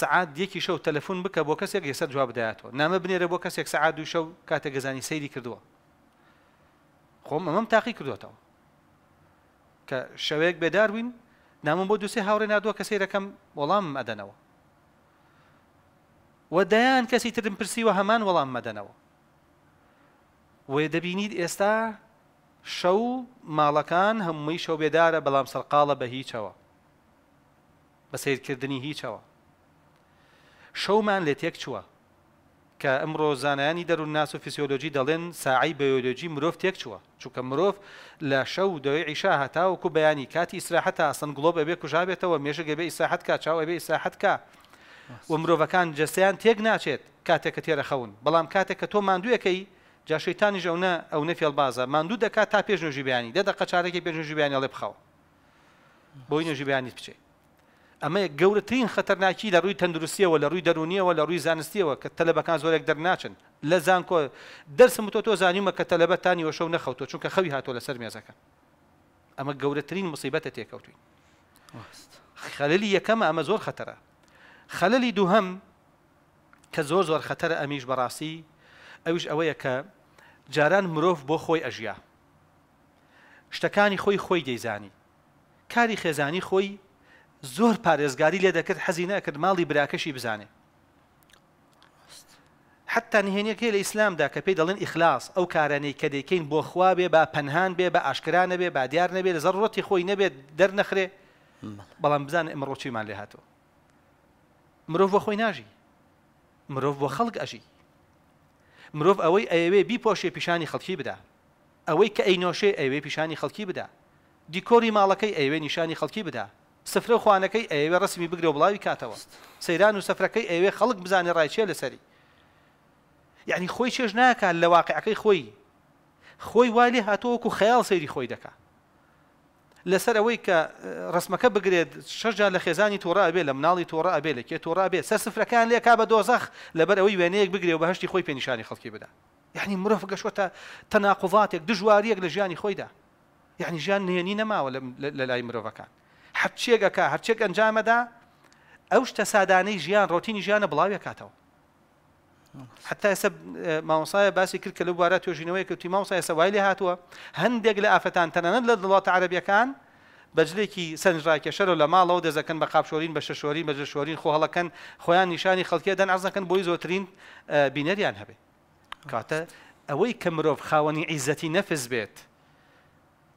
سعات یەکی شەو تەلەفۆن بکە بۆ کەسێک ێستا جواب بدایاتەوە نامە بنێرە بۆ کەسێک سعات دو شەو کاتە گەزانی سەیری کردووە خۆم ئەمەم تاقی کردوێتەوە کە شەوەیەک بێدار بووین نامم بۆ دوسێ هاوڕێ نادووە کە سیرەکەم وەڵام ئەدەنەوە وە دەیان کەسی ترم پرسیوە هەمان وەڵام مەدەنەوە وێ دەبینیت ئێستا شەو ماڵەکان هەمووی شەو بێدارە بەڵام سەرقاڵە بە هیچەوە بە سیرکردنی هیچەوە شەومان لێت یەک چووە کە ئەمڕۆ زانایانی دەروون ناس و فیسیۆلۆژی دەڵێن ساعی بەیۆلۆژی مرۆڤ تێک چووە چووکە مرۆڤ لە شەو دەوێ عیشا هەتاوەکو بەیانی کاتی ئیسراحەت ئاسنگلۆ بەبێ کوژابێتەوە مێژەگە بێ ئیساحت کا چاوە بێ ئیساحت کا و مرۆڤەکان جەستیان تێک ناچێت کاتێککە تێرە خەون بەڵام کاتێک کە تۆ مادوویەکەی جاشەیتانی ژەونە ئەو نەفێڵ بازە مادوو دەکات تا پێشنۆژی بیانی دەدەق چارێکی پێشنۆژی بیانی لێ بخەوە بۆی نوێژی بیانیت بچێت ئەمە گەورەترین خەرناکی لە ڕووی تەندروستیەوە لە ڕووی دەرونیەوە لە ڕووی زانستیەوە کە تەلەبەکان زۆرێک دەرناچن لە زانکۆ دەرسم تۆ تۆ زانیمە کە تەلەبەتانی وەشە و نەخەوتۆ چونکە خەوی هاتۆ لەسەر مێزەکە ئەمە گەورەترین مسیبەتە تێکەوتوین خەللی یەکەمە ئەمە زۆر خەتەرە خەللی دووهم کە زۆر زۆر خەتەرە ئەمیش بەڕاستی ئەویش ئەوەیە کە جاران مرۆڤ بۆ خۆی ئەژیا شتەکانی خۆی خۆی دەیزانی کاری خێزانی خۆی زۆر پارێزگاری لێ دەکرد حەزی نەکرد ماڵی براکەشی بزانێ حتا نهێنەکەی لە ئیسلامدا کە پێی دەڵێن ئیخلاص ئەو کارانەی کە دەیکەین بۆ خوا بێ با پەنهان بێ بە ئاشکرانە بێ با دیار نەبێت لە زەڕەتی خۆی نەبێت دەرنەخرێ بەڵام بزان ئەمڕۆچیمان لێ هاتۆ مرۆڤ بۆ خۆی ناژی مرۆڤ بۆ خەڵک ئەژی مرۆڤ ئەوەی ئەوێ بیپۆشێ پیشانی خەڵکی بدا ئەوەی کە ئەینۆشێ ئەوێ پیشانی خەڵکی بدا دیکۆری ماڵەکەی ئەوێ نیشانی خەڵکی بدا سفرە خوانەکەی ئەوێ ڕسمی بگرێ و بڵاوی کاتەوە سەیران و سفرەکەی ئەوێ خەڵک بزانێ ڕایچێ لەسەری یعنی خۆی چێژ ناکات لە واقعەکەی خۆی خۆی والی هاتووەکو خەیاڵ سەیری خۆی دکا لەسەر ئەوەی کە ڕسمەکە بگرێت شەرجا لە خێزانی تۆڕا ئەبێ لە مناڵی تۆڕا ئەبێ لە کێ تۆڕا بێ سەر سفرەکان لێ کا بە دۆزەخ لەبەر ئەوەی وێنەیەک بگرێ و بەهشتی خۆی پێنیشانی خەڵکی بدا یعنی مرۆڤ گەشتە تەناقوڵاتێک دژواریەک لە ژیانی خۆیدا یعنی ژیان نێنی نەماوە لە لای مرۆڤەکان که هەرچێگەکە انجام ئەنجامەدا ئەو شتە جیان روتینی جیان بلاوی بڵاوێ کاتەوە حتی ئێستا اه، ماوەسایە باسی کل کرد کە لە بوارە توێژینەوەی کەوتی ماوەسای سەوای لێ هاتووە هەندێک لە کی سنجرا لە شر عربیەکان بەجلێکی سنجڕاکێشەر و لە شورین دەزەکەن شورین قاپشۆرین شورین خو بەجە شۆرین خۆهڵەکەن نشانی نیشانی دن عرض کن بویز وترین اه، بینەریان هەبێ کاتە کاته اوی مرۆڤ خاوەنی عزتی نفس بێت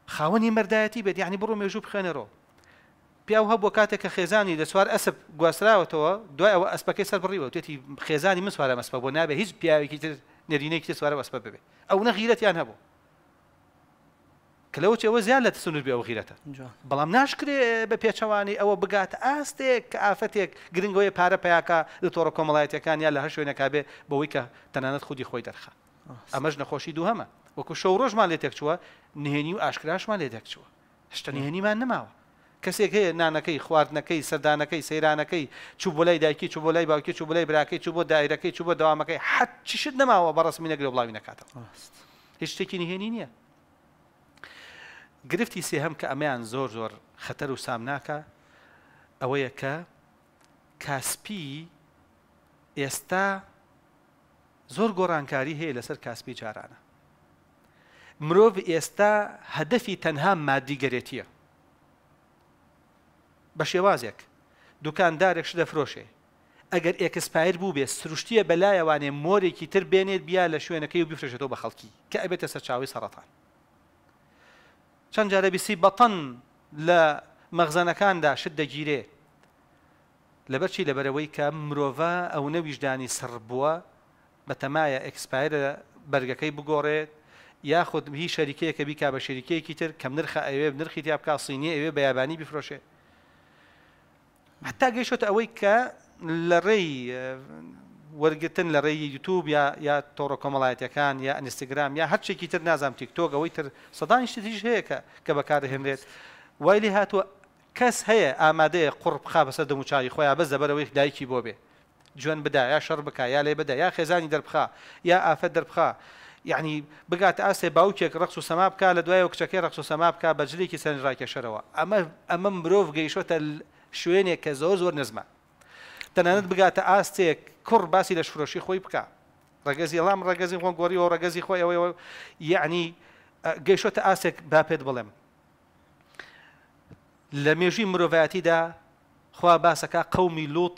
خاوەنی مردایتی بێت یعنی برو بڕۆ خانه رو پیا و هەبوو کاتێک کە خێزانی لە سووار ئەسب گواستراوەتەوە دوای ئەوە ئەسپەکەی سەر بڕیوە تێتی خێزانی من سووارە مەسپە بۆ نابێ هیچ پیاوێکی تر نەرینەی کتێ سووارە مەسپە ببێ ئەو نەغیرەتیان هەبوو کلەوە چەوە زیان لە تسنوور بێ ئەو غیرەتە بەڵام ناشکرێ بە پێچەوانی ئەوە بگات ئاستێک کە ئافەتێک گرنگۆی پارە پیاکە لە تۆڕە کۆمەڵایەتەکان یا لە هەر شوێنەکابێ بەوەی کە تەنانەت خودی خۆی دەرخە ئەمەش نەخۆشی دوو هەمە وەکو شەو ڕۆژمان لێ تێکچووە نهێنی و ئاشکراشمان لێ دەکچووە هشتا نهێنیمان نماوە کەسێک هەیە نانەکەی خواردنەکەی سەردانەکەی سەیرانەکەی چوو بۆ لای دایکی چوو بۆ لای باوکی چوو بۆ لای براکەی چوو بۆ دایرەکەی چوو بۆ داوامەکەی حەت چشت نەماوە بەڕسمی نەگرێ بڵاوی نکاتەوە هیچ شتێکی نهێنی نییە گرفتی سێهەم کە ئەمەیان زۆر زۆر خەتەر و سامناکە ئەوەیە کە کاسپی ئێستا زۆر گۆڕانکاری هەیە لەسەر کاسپی جارانە مرۆڤ ئێستا هەدەفی تەنها مادیگەرێتیە بە شێوازێک دوکاندارێک ش دەفرۆشێ ئەگەر ئێکسپایر بوو بێ سروشتیە بەلایەوانێ مۆرێکی تر بێنێت بیا لە شوێنەکەی و بفرشێتەوە بە خەڵکی کە ئەبێتە سەرچاوی سەرەتان چەند جارەبیسی بەتەن لە مەغزانەکاندا شت دەگیرێ لەبەرچی لەبەرەوەی کە مرۆڤ ئەو نەویژدانی سڕ بووە بە تەمایە ئەکسپایر بەرگەکەی بگۆڕێت یاخود هی شەریکەیە کە بیکا بە شریکەیەکی تر کەم نرخە ئەوێ نرخی تیا بکسینی ئەوێ بەیابانی بفرۆشێت محتاج يشوت اويكا لري ورگتن لە ڕێ یوتوب يا یا تۆڕۆکۆمەڵایەتەکان یا ئەنیستاگرام یا هەرچێکی تر نازام تیکتۆک ئەوەی تر سەدان شتیش هەیەکە کە بەکارهێنرێت وایلی هاتووە کەس هەیە ئامادەیە قڕ بخا بەسەر دەموچوی خۆیان بە زەبەرەوەی دایکی بۆ بێ جوێن بدا یا شەڕ بک یا لێ بدا يا خێزانی دەربخا یا ئافەت دەربخا یعنی يعني بگات ئاسێ باوکێک ڕقس و سەما بک لە دوای و کچەکەی ڕقس و سەما بک بەجلێکی سەنجڕاکێشەرەوە اما ئەمە مرۆڤ گەیشتە شوێنێک کە زۆر زۆر نزمە تەنانەت بگاتە ئاستێک کوڕ باسی لە شفرۆشی خۆی بکە ڕگەزی ئەڵام ڕگەزی خۆن گۆری و ڕگەزی خۆی ئەوەوە یعنی گەیشتە ئاسێک با پێت بڵێم لە مێژوی مرۆڤایەتیدا خوا باسەکە قەومی لوت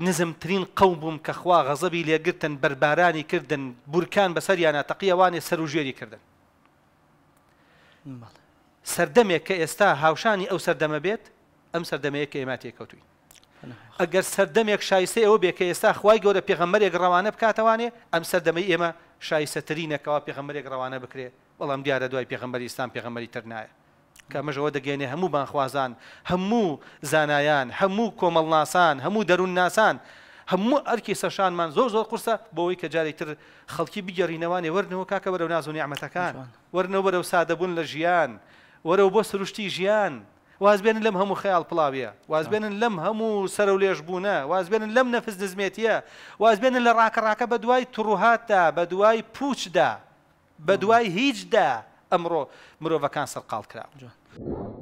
نزمترین قەوم بووم کە خوا غەزەبی لێگرتن بەربارانی کردن بورکان بەسەر یانە تەقیەوانی سەر و ژێری کردن سەردەمێک کە ئێستا هاوشانی ئەو سەردەمە بێت ئەم سەردەمەیە کە ئێماتێک کەوتوی ئەگەر سەردەمێک شایسە ئەوە بێکە ئێستا خخوای گەورە پێغەمەرێک ڕەوانە بکاتوانێ ئەم سەردەمەی ئێمە شایسەترینەکەوا پێغەمەرێک ڕەوانە بکرێ بەڵام دیارە دوای پێغەمبەری ئستان پێغەمەری ترنایە کەمەژەوە دەگەێنێ هەموو بانخوازان هەموو زانایان هەموو کۆمەڵناسان هەموو دەروون ناسان هەموو ئەرکی سەشانمان زۆر زۆر قورسە بۆەوەی کە جاری تر خەڵکی بگەڕینەوانێ وەرنەوە کاکە بەرەو نازۆنی ئەمەتەکان وەرنەوە بەرەو سادەبوون لە ژیان وەرەو بۆ سروشتی ژیان وازبێنن لەم هەموو خەیاڵ پڵاویە وازبێنن لەم هەموو سەر و لێش بوونە وازبێنن لەم نەفس دزمێتیە وازبێنن لە ڕاکەڕاکە بە دوای تڕوهاتدا بە دوای پوچدا بە دوای هیچدا ئەمڕۆ مرۆڤەکان سەرقال کراوە.